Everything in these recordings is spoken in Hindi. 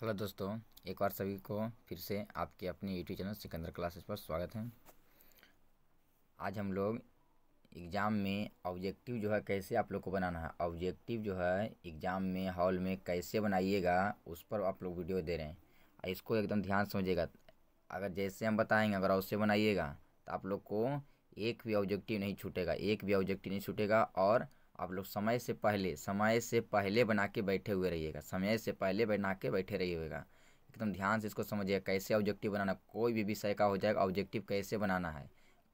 हेलो दोस्तों एक बार सभी को फिर से आपके अपने यूट्यूब चैनल सिकंदर क्लासेस पर स्वागत है आज हम लोग एग्ज़ाम में ऑब्जेक्टिव जो है कैसे आप लोग को बनाना है ऑब्जेक्टिव जो है एग्ज़ाम में हॉल में कैसे बनाइएगा उस पर आप लोग वीडियो दे रहे हैं इसको एकदम ध्यान समझिएगा अगर जैसे हम बताएँगे अगर उससे बनाइएगा तो आप लोग को एक भी ऑब्जेक्टिव नहीं छूटेगा एक भी ऑब्जेक्टिव नहीं छूटेगा और आप लोग समय से पहले समय से पहले बना के बैठे हुए रहिएगा समय से पहले बना के बैठे रहिएगा एकदम ध्यान से इसको समझिएगा कैसे ऑब्जेक्टिव बनाना कोई भी विषय का हो जाएगा ऑब्जेक्टिव कैसे बनाना है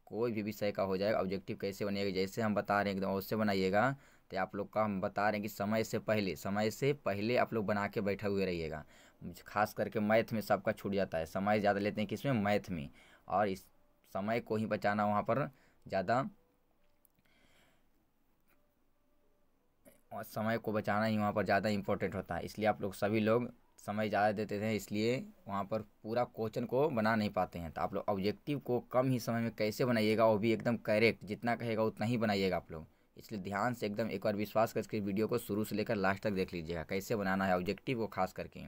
कोई भी विषय का हो जाएगा ऑब्जेक्टिव कैसे बनेगा जैसे हम बता रहे हैं एकदम उससे बनाइएगा तो आप लोग का हम बता रहे हैं कि समय से पहले समय से पहले आप लोग बना के बैठे हुए रहिएगा खास करके मैथ में सबका छूट जाता है समय ज़्यादा लेते हैं किसमें मैथ में और इस समय को ही बचाना वहाँ पर ज़्यादा और समय को बचाना ही वहाँ पर ज़्यादा इम्पोर्टेंट होता है इसलिए आप लोग सभी लोग समय ज़्यादा देते थे इसलिए वहाँ पर पूरा क्वेश्चन को बना नहीं पाते हैं तो आप लोग ऑब्जेक्टिव को कम ही समय में कैसे बनाइएगा वो भी एकदम करेक्ट जितना कहेगा उतना ही बनाइएगा आप लोग इसलिए ध्यान से एकदम एक बार विश्वास करके वीडियो को शुरू से लेकर लास्ट तक देख लीजिएगा कैसे बनाना है ऑब्जेक्टिव को खास करके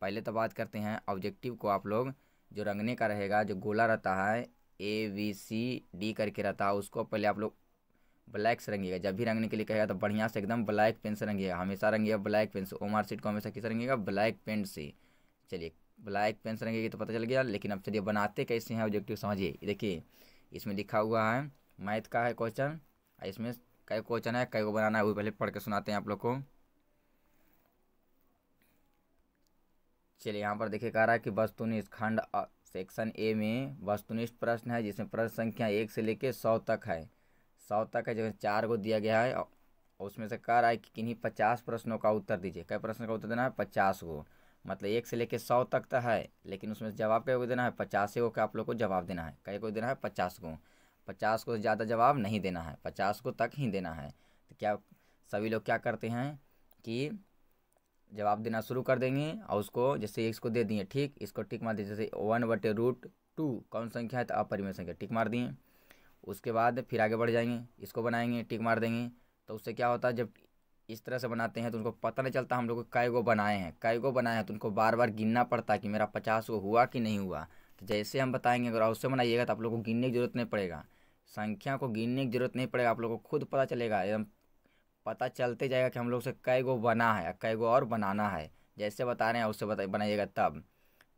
पहले तो बात करते हैं ऑब्जेक्टिव को आप लोग जो रंगने का रहेगा जो गोला रहता है ए बी सी डी करके रहता है उसको पहले आप लोग ब्लैक से रंगेगा जब भी रंगने के लिए कहेगा तो बढ़िया से एकदम ब्लैक पेन से रंगेगा हमेशा रंगेगा ब्लैक पेन से ओमार सीट को हमेशा किस रंगेगा ब्लैक पेन से चलिए ब्लैक पेन से रंगेगी तो पता चल गया लेकिन अब चलिए बनाते कैसे हैं ऑब्जेक्टिव समझिए देखिए इसमें लिखा हुआ है मैथ का है क्वेश्चन इसमें कई क्वेश्चन है कई को बनाना है वो पहले पढ़ के सुनाते हैं आप लोग को चलिए यहाँ पर देखिए कह रहा है कि वस्तुनिष्ठ खंड सेक्शन ए में वस्तुनिष्ठ प्रश्न है जिसमें प्रश्न संख्या एक से लेकर सौ तक है सौ तक है जगह चार को दिया गया है और उसमें से कह रहा है कि किन्हीं पचास प्रश्नों का उत्तर दीजिए कई प्रश्न का उत्तर देना है पचास को मतलब एक से लेकर सौ तक तो है लेकिन उसमें जवाब क्या को देना है पचास को आप लोग को जवाब देना है कई को देना है पचास को पचास को ज़्यादा जवाब नहीं देना है पचास को तक ही देना है तो क्या सभी लोग क्या करते हैं कि जवाब देना शुरू कर देंगे और उसको जैसे इसको दे दिए ठीक इसको टिक मार दिए जैसे वन बटे रूट टू कौन संख्या है तो अपरिमेय संख्या टिक मार दिए उसके बाद फिर आगे बढ़ जाएंगे इसको बनाएंगे टिक मार देंगे तो उससे क्या होता है जब इस तरह से बनाते हैं तो उनको पता नहीं चलता हम लोग कै गो बनाए हैं कै गो बनाए हैं तो उनको बार बार गिनना पड़ता है कि मेरा पचास गो हुआ कि नहीं हुआ तो जैसे हम बताएंगे अगर उससे बनाइएगा तो आप लोग को गिनने की ज़रूरत नहीं पड़ेगा संख्या को गिनने की ज़रूरत नहीं पड़ेगा आप लोग को खुद पता चलेगा एकदम पता चलते जाएगा कि हम लोग से कै गो बना है कै गो और बनाना है जैसे बता रहे हैं उससे बनाइएगा तब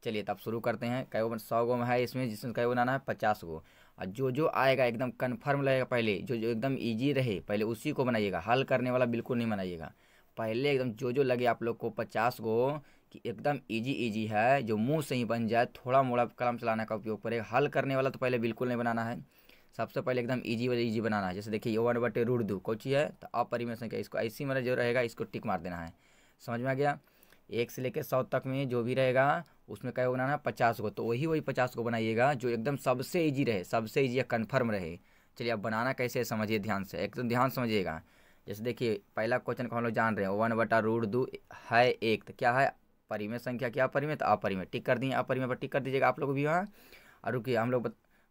चलिए तब शुरू करते हैं कै गो सौ गो है इसमें जिसमें कई गो बनाना है पचास गो और जो जो आएगा एकदम कन्फर्म लगेगा पहले जो जो एकदम ईजी रहे पहले उसी को बनाइएगा हल करने वाला बिल्कुल नहीं बनाइएगा पहले एकदम जो जो लगे आप लोग को पचास गो कि एकदम इजी इजी है जो मुंह से ही बन जाए थोड़ा मोड़ा कलम चलाने का उपयोग करेगा हल करने वाला तो पहले बिल्कुल नहीं बनाना है सबसे पहले एकदम इजी वाले इजी बनाना है जैसे देखिए वन बटे रूट दो कोची है तो अपरिमेशन क्या इसको ऐसी मतलब जो रहेगा इसको टिक मार देना है समझ में आ गया एक से लेकर सौ तक में जो भी रहेगा उसमें क्या बनाना है पचास को तो वही वही पचास को बनाइएगा जो एकदम सबसे ईजी रहे सबसे ईजी या कन्फर्म रहे चलिए अब बनाना कैसे समझिए ध्यान से एकदम ध्यान समझिएगा जैसे देखिए पहला क्वेश्चन को हम लोग जान रहे हैं वन बटा रूट दो है एक तो क्या है परिमेय संख्या क्या तो अपरिमेय टिक कर दिए अपरिमेय पर टिक कर दीजिएगा आप लोग भी वहाँ और रुकिए हम लोग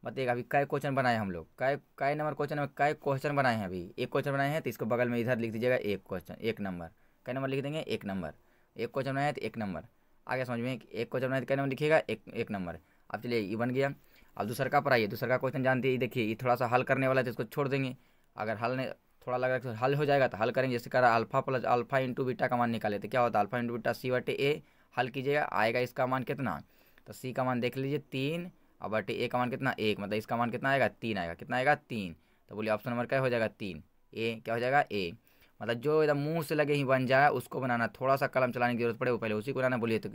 बताइएगा अभी कई क्वेश्चन बनाए हम लोग कई कई नंबर क्वेश्चन में कई क्वेश्चन बनाए हैं अभी एक क्वेश्चन बनाए हैं तो इसको बगल में इधर लिख दीजिएगा एक क्वेश्चन एक नंबर कई नंबर लिख देंगे एक नंबर एक क्वेश्चन बनाए हैं तो एक नंबर आगे समझ में एक क्वेश्चन बनाए कितने में लिखिएगा एक एक नंबर अब चलिए ये बन गया अब दूसर का पर आइए दूसर का क्वेश्चन जानते हैं देखिए ये थोड़ा सा हल करने वाला है तो इसको छोड़ देंगे अगर हल ने थोड़ा लग रहा है तो हल हो जाएगा तो हल करेंगे जैसे कर alpha plus alpha into beta का मान निकाले तो क्या होता है अल्फा इंटू बीटा सी बटे ए हल कीजिएगा आएगा इसका मान कितना तो सी का मान देख लीजिए तीन और बटे ए का मान कितना एक मतलब इसका मान कितना आएगा तीन आएगा कितना आएगा तीन तो बोलिए ऑप्शन नंबर क्या हो जाएगा तीन ए क्या हो जाएगा ए मतलब जो एकदम मुँह से लगे ही बन जाए उसको बनाना थोड़ा सा कलम चलाने की जरूरत पड़े वो पहले उसी को बनाना बोलिए तो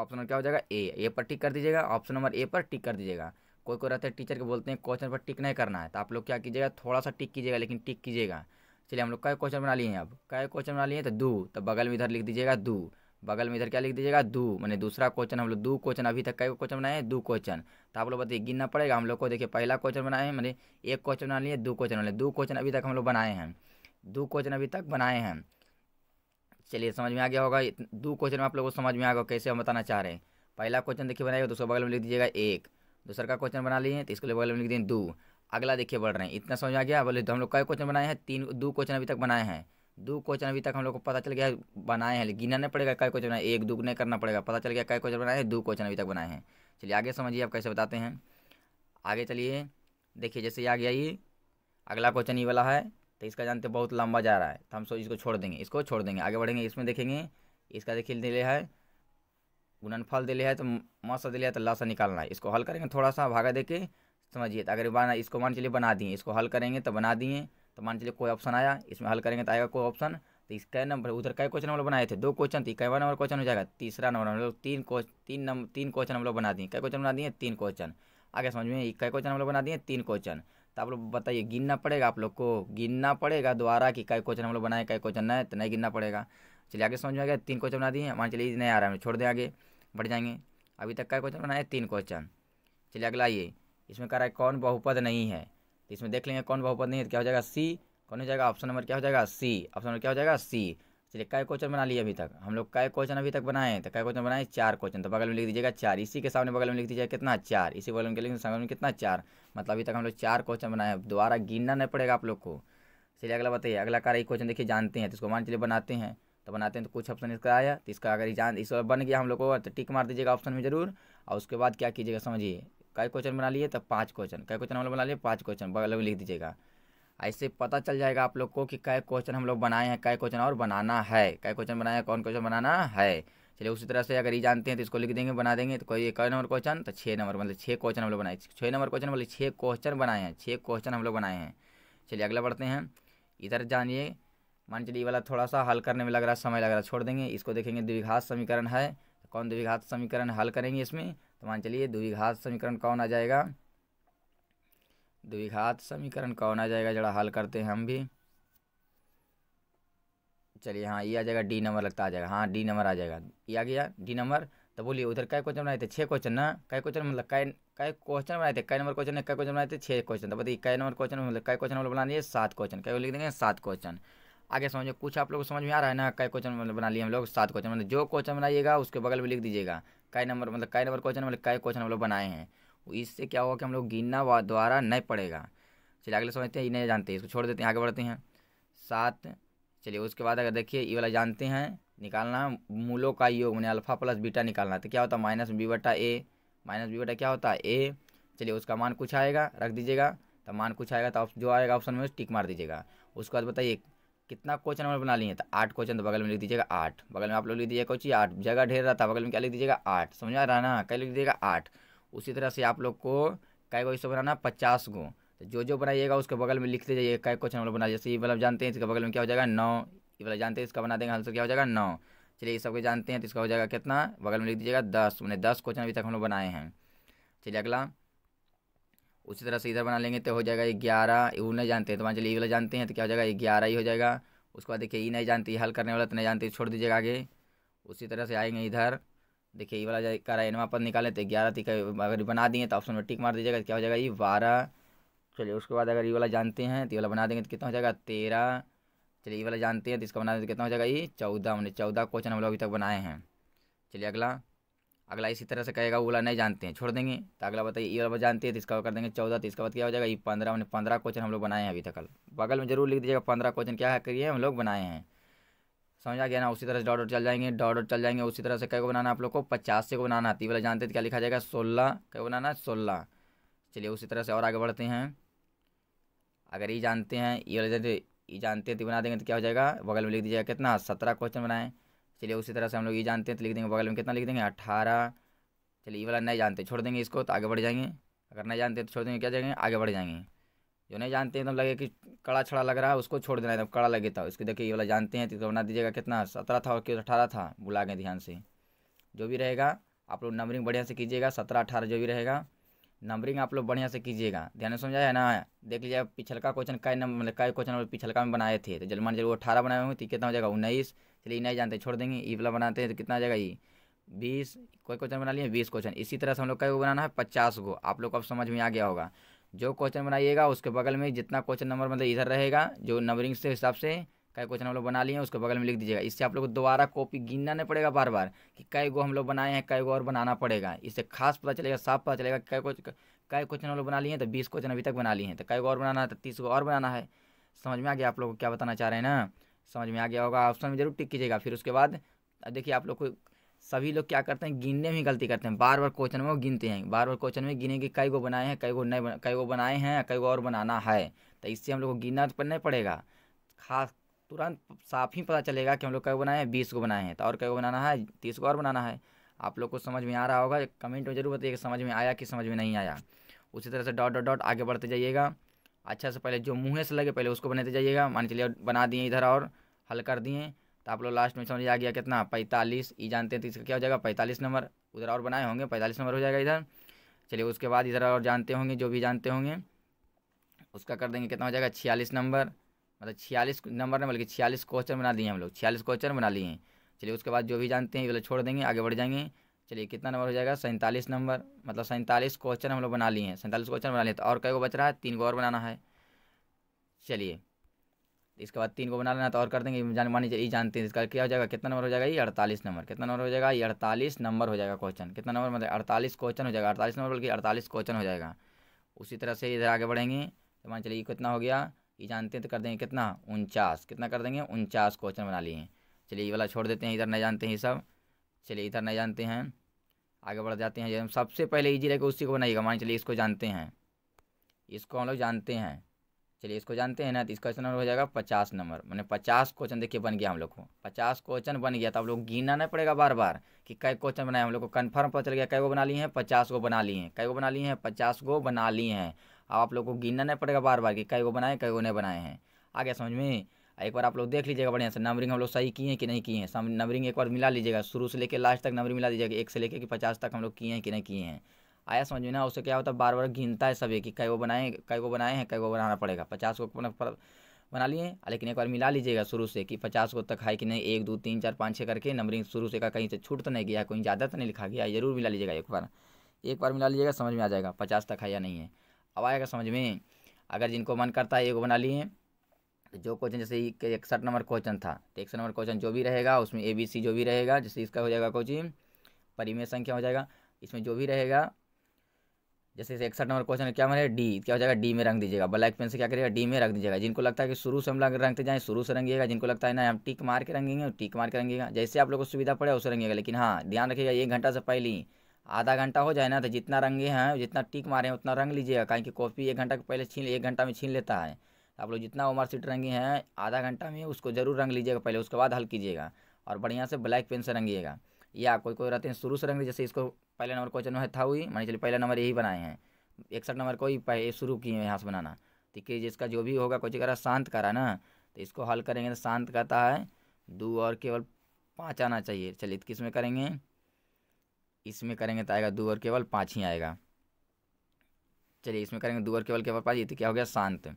ऑप्शन नंबर क्या हो जाएगा ए ए पर टिक कर दीजिएगा ऑप्शन नंबर ए पर टिक कर दीजिएगा कोई कोई रहते हैं टीचर के बोलते हैं क्वेश्चन पर टिक नहीं करना है तो आप लोग क्या कीजिएगा थोड़ा सा टिक कीजिएगा लेकिन टिक कीजिएगा चलिए हम लोग कई क्वेश्चन बना लिए हैं अब कई क्वेश्चन बना लिए हैं तो दो तो बगल में इधर लिख दीजिएगा दो बगल में इधर क्या लिख दीजिएगा दो मैंने दूसरा क्वेश्चन हम लोग दो क्वेश्चन अभी तक कई क्वेश्चन बनाए हैं दो क्वेश्चन तो आप लोग बताइए गिनना पड़ेगा हम लोग को देखिए पहला क्वेश्चन बनाए हैं मैंने एक क्वेश्चन बना लिए दो क्वेश्चन बना लिए दो क्वेश्चन अभी तक हम लोग बनाए हैं दो क्वेश्चन अभी तक बनाए हैं चलिए समझ में आ गया होगा दो क्वेश्चन आप लोगों को समझ में आ गया कैसे हम बताना चाह रहे हैं पहला क्वेश्चन देखिए बनाएगा दूसरे बगल में लिख दीजिएगा एक दूसरा का क्वेश्चन बना लिए तो इसके लिए बगल में लिख दिए दो अगला देखिए बढ़ रहे हैं इतना समझ में आ गया बोले तो हम लोग कई क्वेश्चन बनाए हैं तीन दो क्वेश्चन अभी तक बनाए हैं दो क्वेश्चन अभी तक हम लोग को पता चल गया बनाए हैं गिना नहीं पड़ेगा कई क्वेश्चन बनाए एक दो नहीं करना पड़ेगा पता चल गया कई क्वेश्चन बनाए हैं दो क्वेश्चन अभी तक बनाए हैं चलिए आगे समझिए आप कैसे बताते हैं आगे चलिए देखिए जैसे आ गया ये अगला क्वेश्चन ये वाला है तो इसका जानते बहुत लंबा जा रहा है तो हम सो इसको छोड़ देंगे इसको छोड़ देंगे आगे बढ़ेंगे इसमें देखेंगे इसका देखिए दिले है गुणनफल दिले है तो मौसा दिले है तो लसा निकालना है इसको हल करेंगे थोड़ा सा भागा देके समझिए तो अगर बना इसको मान चलिए बना दिए इसको हल करेंगे तो बना दिए तो मान चलिए कोई ऑप्शन आया इसमें हल करेंगे तो आएगा कोई ऑप्शन तो इस कै नंबर उधर कई क्वेश्चन हम लोग बनाए थे दो क्वेश्चन थी कई नंबर क्वेश्चन हो जाएगा तीसरा नंबर हम लोग तीन तीन नंबर तीन क्वेश्चन हम लोग बना दिए कई क्वेश्चन बना दिए तीन क्वेश्चन आगे समझ में कई क्वेश्चन हम लोग बना दिए तीन क्वेश्चन तो आप लोग बताइए गिनना पड़ेगा आप लोग को गिनना पड़ेगा दोबारा कि कई क्वेश्चन हम लोग बनाए कई क्वेश्चन नहीं तो नहीं गिनना पड़ेगा चलिए आगे समझ में आ गया तीन क्वेश्चन बना दिए मान चलिए नहीं आ रहा है छोड़ दें आगे बढ़ जाएंगे अभी तक कई क्वेश्चन बनाए तीन क्वेश्चन चलिए अगला ये इसमें कह रहा है कौन बहुपद नहीं है तो इसमें देख लेंगे कौन बहुपद नहीं है तो क्या हो जाएगा सी कौन हो जाएगा ऑप्शन नंबर क्या हो जाएगा सी ऑप्शन नंबर क्या हो जाएगा सी चलिए कई क्वेश्चन बना लिए अभी तक हम लोग कई क्वेश्चन अभी तक बनाए तो कई क्वेश्चन बनाए चार क्वेश्चन तो बगल में लिख दीजिएगा चार इसी के सामने बगल में लिख दीजिएगा कितना चार इसी बगल में लिख सामने में कितना चार मतलब अभी तक हम लोग चार क्वेश्चन बनाए हैं दोबारा गिनना नहीं पड़ेगा आप लोग को चलिए अगला बताइए अगला कार्य क्वेश्चन देखिए जानते हैं तो इसको मान चलिए बनाते हैं तो बनाते हैं तो कुछ ऑप्शन इसका आया तो इसका अगर जान इस बन गया हम लोग को तो टिक मार दीजिएगा ऑप्शन में जरूर और उसके बाद क्या कीजिएगा समझिए कई क्वेश्चन बना लिए तो पाँच क्वेश्चन कई क्वेश्चन हम लोग बना लिए पाँच क्वेश्चन बगल में लिख दीजिएगा ऐसे पता चल जाएगा आप लोग को कि कै क्वेश्चन हम लोग बनाए हैं कै क्वेश्चन और बनाना है कै क्वेश्चन बनाया कौन क्वेश्चन बनाना है चलिए उसी तरह से अगर ये जानते हैं तो इसको लिख देंगे बना देंगे तो कोई एक नंबर क्वेश्चन तो छः नंबर मतलब छः क्वेश्चन हम लोग बनाए छः नंबर क्वेश्चन मतलब छः क्वेश्चन बनाए हैं छः क्वेश्चन हम लोग बनाए हैं चलिए अगला बढ़ते हैं इधर जानिए मान चलिए वाला थोड़ा सा हल करने में लग रहा समय लग रहा छोड़ देंगे इसको देखेंगे द्विघात समीकरण है कौन द्विघात समीकरण हल करेंगे इसमें तो मान चलिए द्विघात समीकरण कौन आ जाएगा द्विघात समीकरण कौन आ जाएगा जरा हल करते हैं हम भी चलिए हाँ ये आ जाएगा डी नंबर लगता आ जाएगा हाँ डी नंबर आ जाएगा ये आ गया डी नंबर तो बोलिए उधर कई क्वेश्चन बनाए थे छः क्वेश्चन ना कई क्वेश्चन मतलब कई कई क्वेश्चन बनाए थे कई नंबर क्वेश्चन कई क्वेश्चन बनाए थे छः क्वेश्चन तो बताइए कई नंबर क्वेश्चन मतलब कई क्वेश्चन मतलब बना लिए सात क्वेश्चन कई लिख देंगे सात क्वेश्चन आगे समझो कुछ आप लोग समझ में आ रहा है ना कई क्वेश्चन मतलब बना लिए हम लोग सात क्वेश्चन मतलब जो क्वेश्चन बनाइएगा उसके बगल में लिख दीजिएगा कई नंबर मतलब कई नंबर क्वेश्चन मतलब कई क्वेश्चन हम लोग बनाए हैं इससे क्या होगा कि हम लोग गिनना द्वारा नहीं पड़ेगा चलिए अगले समझते हैं ये नहीं जानते इसको छोड़ देते हैं आगे बढ़ते हैं सात चलिए उसके बाद अगर देखिए ये वाला जानते हैं निकालना मूलों का योग मैंने अल्फा प्लस बीटा निकालना तो क्या होता है माइनस बी बटा ए माइनस बी बटा क्या होता है ए चलिए उसका मान कुछ आएगा रख दीजिएगा तो मान कुछ आएगा तो जो आएगा ऑप्शन में टिक मार दीजिएगा उसके बाद बताइए कितना क्वेश्चन नंबर बना लिए तो आठ क्वेश्चन तो बगल में लिख दीजिएगा आठ बगल में आप लोग लिख दीजिएगा क्वेश्चन आठ जगह ढेर रहा था बगल में क्या लिख दीजिएगा आठ समझ आ रहा ना क्या लिख दीजिएगा आठ उसी तरह से आप लोग को कै गो इसको बनाना पचास गो तो जो जो बनाइएगा उसके बगल में लिखते जाइए कई क्वेश्चन हम लोग बना जैसे ये वाला जानते हैं इसके बगल में क्या हो जाएगा नौ ये वाला जानते हैं इसका बना देंगे आंसर क्या हो जाएगा नौ चलिए ये सबके जानते हैं तो इसका हो जाएगा कितना बगल में लिख दीजिएगा दस मैंने दस क्वेश्चन अभी तक हम लोग बनाए हैं चलिए अगला उसी तरह से इधर बना लेंगे तो हो जाएगा ग्यारह ग्यारह उन्हें जानते हैं तो मान चलिए ये वाला जानते हैं तो क्या हो जाएगा ग्यारह ही हो जाएगा उसके बाद देखिए ये नहीं जानती हल करने वाला तो नहीं जानती छोड़ दीजिएगा आगे उसी तरह से आएंगे इधर देखिए ये वाला का रहा है इनमें निकाले तो ग्यारह तीका अगर बना दिए तो ऑप्शन में टिक मार दीजिएगा तो क्या हो जाएगा ये बारह चलिए उसके बाद अगर ये वाला जानते हैं तो ये वाला बना देंगे तो कितना हो जाएगा तेरह चलिए ये वाला जानते हैं तो इसका बना देंगे तो कितना हो जाएगा ये चौदह हमने चौदह क्वेश्चन हम लोग अभी तक बनाए हैं चलिए अगला अगला इसी तरह से कहेगा वो वाला नहीं जानते हैं छोड़ देंगे तो अगला बताइए ये वाला जानते हैं तो इसका कर देंगे चौदह तो इसका बाद क्या हो जाएगा ये पंद्रह हमने पंद्रह क्वेश्चन हम लोग बनाए हैं अभी तक कल बगल में जरूर लिख दीजिएगा पंद्रह क्वेश्चन क्या करिए हम लोग बनाए हैं समझ आ गया ना उसी तरह से डॉट डॉट चल जाएंगे डॉट डॉट चल जाएंगे उसी तरह से कई को बनाना आप लोग को पचास से को बनाना आती वाला जानते थे क्या लिखा जाएगा सोलह कई को बनाना सोलह चलिए उसी तरह से और आगे बढ़ते हैं अगर ये जानते हैं ये वाले जानते ये जानते तो बना देंगे तो क्या हो जाएगा बगल में लिख दीजिएगा कितना सत्रह क्वेश्चन बनाएं चलिए उसी तरह से हम लोग ये जानते हैं तो लिख देंगे बगल में कितना लिख देंगे अठारह चलिए ये वाला नहीं जानते छोड़ देंगे इसको तो आगे बढ़ जाएंगे अगर नहीं जानते तो छोड़ देंगे क्या जाएंगे आगे बढ़ जाएंगे जो नहीं जानते एकदम तो लगे कि कड़ा छड़ा लग रहा है उसको छोड़ देना एकदम तो कड़ा लगे था इसको देखिए ये वाला जानते हैं तो बना दीजिएगा कितना सत्रह था और क्यों अठारह था बुला गए ध्यान से जो भी रहेगा आप लोग नंबरिंग बढ़िया से कीजिएगा सत्रह अठारह जो भी रहेगा नंबरिंग आप लोग बढ़िया से कीजिएगा ध्यान से समझाया है ना देख लीजिए पिछल का क्वेश्चन कई नंबर मतलब कई क्वेश्चन पिछलका में बनाए थे तो जल मान जल वो अठारह बनाए हुए तो कितना हो जाएगा उन्नीस चलिए नहीं जानते छोड़ देंगे ई वाला बनाते हैं तो कितना जाएगा ये बीस कोई क्वेश्चन बना लिए बीस क्वेश्चन इसी तरह से हम लोग कई बनाना है पचास को आप लोग को अब समझ में आ गया होगा जो क्वेश्चन बनाइएगा उसके बगल में जितना क्वेश्चन नंबर मतलब इधर रहेगा जो नंबरिंग से हिसाब से कई क्वेश्चन हम लोग बना लिए हैं उसके बगल में लिख दीजिएगा इससे आप लोग को दोबारा कॉपी गिनना नहीं पड़ेगा बार बार कि कई गो हम लोग बनाए हैं कई गो और बनाना पड़ेगा इससे खास पता चलेगा साफ पता चलेगा कई कई क्वेश्चन हम लोग बना लिए हैं तो बीस क्वेश्चन अभी तक बना लिए हैं तो कई गो और बनाना है तो तीस गो और बनाना है समझ में आ गया आप लोग को क्या बताना चाह रहे हैं ना समझ में आ गया होगा ऑप्शन में जरूर टिक कीजिएगा फिर उसके बाद देखिए आप लोग को सभी लोग क्या करते हैं गिनने में गलती करते हैं बार बार क्वेश्चन में गिनते हैं बार बार क्वेश्चन में गिने कि कई गो बनाए हैं कई गो नहीं कई गो बनाए हैं कई गो और बनाना है तो इससे हम लोग को गिनना तो नहीं पड़ेगा खास तुरंत साफ ही पता चलेगा कि हम लोग कई बनाए हैं बीस को बनाए हैं तो और कई को बनाना है तीस को और बनाना है आप लोग को समझ में आ रहा होगा कमेंट में जरूर बताइए समझ में आया कि समझ में नहीं आया उसी तरह से डॉट डॉट डॉट आगे बढ़ते जाइएगा अच्छा से पहले जो मुँह से लगे पहले उसको बनाते जाइएगा मान चलिए बना दिए इधर और हल कर दिए तो आप लोग लास्ट में समझ आ गया कितना पैंतालीस ये जानते हैं तो इसका क्या हो जाएगा पैंतालीस नंबर उधर और बनाए होंगे पैंतालीस नंबर हो जाएगा इधर चलिए उसके बाद इधर और जानते होंगे जो भी जानते होंगे उसका कर देंगे कितना हो जाएगा छियालीस नंबर मतलब छियालीस नंबर ने बल्कि छियालीस क्वेश्चन बना दिए हम लोग छियालीस क्वेश्चन बना लिए हैं चलिए उसके बाद जो भी जानते हैं ये छोड़ देंगे आगे बढ़ जाएंगे चलिए कितना नंबर हो जाएगा सैंतालीस नंबर मतलब सैंतालीस क्वेश्चन हम लोग बना लिए हैं सैंतालीस क्वेश्चन बना लिए तो और कई को बच रहा है तीन को और बनाना है चलिए इसके बाद तीन को बना लेना तो और कर देंगे जान मान लीजिए जानते हैं इसका क्या हो जाएगा कितना नंबर हो जाएगा ये अड़तालीस नंबर कितना नंबर हो जाएगा ये अड़तालीस नंबर हो जाएगा क्वेश्चन कितना नंबर मतलब अड़तालीस क्वेश्चन हो जाएगा अड़तालीस नंबर बल्कि अड़तालीस क्वेश्चन हो जाएगा उसी तरह से इधर आगे बढ़ेंगे तो मान चलिए कितना हो गया ये जानते हैं तो कर देंगे कितना उनचास कितना कर देंगे उनचास क्वेश्चन बना लिए चलिए ये वाला छोड़ देते हैं इधर नहीं जानते हैं ये सब चलिए इधर नहीं जानते हैं आगे बढ़ जाते हैं सबसे पहले ईजी रहेगा उसी को बनाइएगा मान चलिए इसको जानते हैं इसको हम लोग जानते हैं चलिए इसको जानते हैं ना तो इसका क्वेश्चन नंबर हो जाएगा पचास नंबर मैंने पचास क्वेश्चन देखिए बन गया हम लोग को पचास क्वेश्चन बन गया तो आप लोग गिनना नहीं पड़ेगा बार बार कि कई क्वेश्चन बनाए हम लोग को कन्फर्म पता चल गया कई गो बना लिए हैं पचास गो बना लिए हैं कई गो बना लिए हैं पचास गो बना लिए हैं अब आप लोग को गिनना नहीं पड़ेगा बार बार कि कई गो बनाए कई गो नहीं बनाए हैं आ गया समझ में एक बार आप लोग देख लीजिएगा बढ़िया से नंबरिंग हम लोग सही किए हैं कि नहीं किए हैं नंबरिंग एक बार मिला लीजिएगा शुरू से लेकर लास्ट तक नंबरिंग मिला दीजिएगा एक से लेकर कि पचास तक हम लोग किए हैं कि नहीं किए हैं आया समझ में ना उससे क्या होता है बार बार गिनता है सभी कि कई वो बनाए कई वो बनाए हैं कई वो बनाना पड़ेगा पचास को बना लिए लेकिन एक बार मिला लीजिएगा शुरू से कि पचास को तक है कि नहीं एक दो तीन चार पाँच छः करके नंबरिंग शुरू से का कहीं से छूट तो नहीं गया कहीं ज़्यादा तो नहीं लिखा गया जरूर मिला लीजिएगा एक बार एक बार मिला लीजिएगा समझ में आ जाएगा पचास तक है या नहीं है अब आएगा समझ में अगर जिनको मन करता है एक बना लिए तो जो क्वेश्चन जैसे इकसठ नंबर क्वेश्चन था तो इकसठ नंबर क्वेश्चन जो भी रहेगा उसमें ए बी सी जो भी रहेगा जैसे इसका हो जाएगा क्वेश्चन परिमेय संख्या हो जाएगा इसमें जो भी रहेगा जैसे इसे इकसठ नंबर क्वेश्चन क्या मैंने डी क्या हो जाएगा डी में रंग दीजिएगा ब्लैक पेन से क्या करिएगा डी में रंग दीजिएगा जिनको लगता है कि शुरू से हम रंग रंगते जाएँ शुरू से रंगिएगा जिनको लगता है ना हम टिक मार के रंगेंगे टिक मार के रंगेगा जैसे आप लोग को सुविधा पड़े उसे रंगेगा लेकिन हाँ ध्यान रखिएगा एक घंटा से पहले ही आधा घंटा हो जाए ना तो जितना रंगे हैं जितना टिक मारे हैं उतना रंग लीजिएगा कहीं की कॉपी एक घंटा के पहले छीन एक घंटा में छीन लेता है आप लोग जितना उमर सीट रंगे हैं आधा घंटा में उसको जरूर रंग लीजिएगा पहले उसके बाद हल कीजिएगा और बढ़िया से ब्लैक पेन से रंगिएगा या कोई कोई रहते हैं शुरू से रंग जैसे इसको पहले नंबर क्वेश्चन में था हुई मानी चलिए पहला नंबर यही बनाए हैं इकसठ नंबर को ही शुरू किए हैं यहाँ से बनाना ठीक है जिसका जो भी होगा कोई चीज़ शांत करा ना तो इसको हल करेंगे तो शांत करता है दो और केवल पाँच आना चाहिए चलिए तो किस में करेंगे इसमें करेंगे तो आएगा दो और केवल पाँच ही आएगा चलिए इसमें करेंगे दो और केवल केवल पाँच ये तो क्या हो गया शांत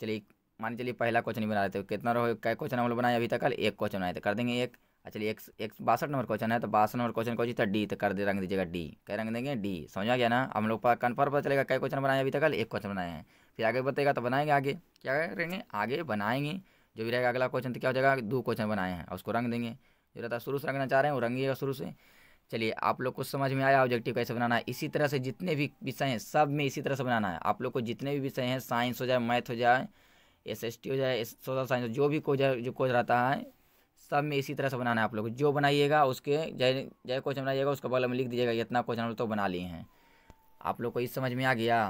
चलिए मान चलिए पहला क्वेश्चन ही बना लेते हो कितना रहो क्या क्वेश्चन हम लोग बनाए अभी तक कल एक क्वेश्चन बनाए थे कर देंगे एक चलिए अच्छा, एक एक बासठ नंबर क्वेश्चन है तो बासठ नंबर क्वेश्चन कौन था डी तो कर दे रंग दीजिएगा डी कह रंग देंगे डी समझा गया ना हम लोग पर कन्फर्म पता चलेगा क्या क्वेश्चन बनाए अभी तक एक क्वेश्चन बनाए हैं फिर आगे बताएगा तो बनाएंगे आगे क्या करेंगे आगे बनाएंगे जो भी रहेगा अगला क्वेश्चन तो क्या हो जाएगा दो क्वेश्चन बनाए हैं उसको रंग देंगे जो रहता है शुरू से रंगना चाह रहे हैं वो रंगिएगा शुरू से चलिए आप लोग को समझ में आया ऑब्जेक्टिव कैसे बनाना है इसी तरह से जितने भी विषय हैं सब में इसी तरह से बनाना है आप लोग को जितने भी विषय हैं साइंस हो जाए मैथ हो जाए एस हो जाए सोशल साइंस जो भी कोच जो कोच रहता है सब में इसी तरह से बनाना है आप लोग जो बनाइएगा उसके जय जय क्वेश्चन बनाइएगा उसके बगल में लिख दीजिएगा इतना क्वेश्चन हम लोग तो बना लिए हैं आप लोग को इस समझ में आ गया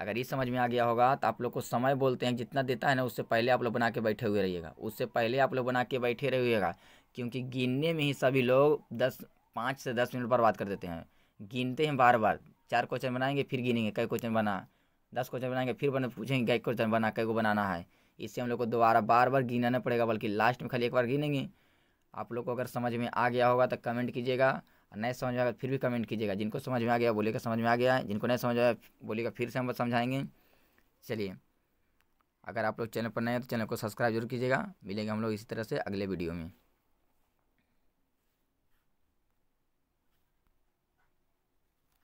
अगर इस समझ में आ गया होगा तो आप लोग को समय बोलते हैं जितना देता है ना उससे पहले आप लोग बना के बैठे हुए रहिएगा उससे पहले आप लोग बना के बैठे रहिएगा क्योंकि गिनने में ही सभी लोग दस पाँच से दस मिनट बर्बाद कर देते हैं गिनते हैं बार बार चार क्वेश्चन बनाएंगे फिर गिनेंगे कई क्वेश्चन बना दस क्वेश्चन बनाएंगे फिर बने पूछेंगे कई क्वेश्चन बना कई को बनाना है इसे हम लोग को दोबारा बार बार गिनाना पड़ेगा बल्कि लास्ट में खाली एक बार गिनेंगे आप लोग को अगर समझ में आ गया होगा तो कमेंट कीजिएगा नहीं समझ में आएगा तो फिर भी कमेंट कीजिएगा जिनको समझ में आ गया बोलेगा समझ में आ गया जिनको नहीं समझ आया बोलेगा फिर से हम समझाएंगे चलिए अगर आप लोग चैनल पर नए हैं तो चैनल को सब्सक्राइब जरूर कीजिएगा मिलेंगे हम लोग इसी तरह से अगले वीडियो में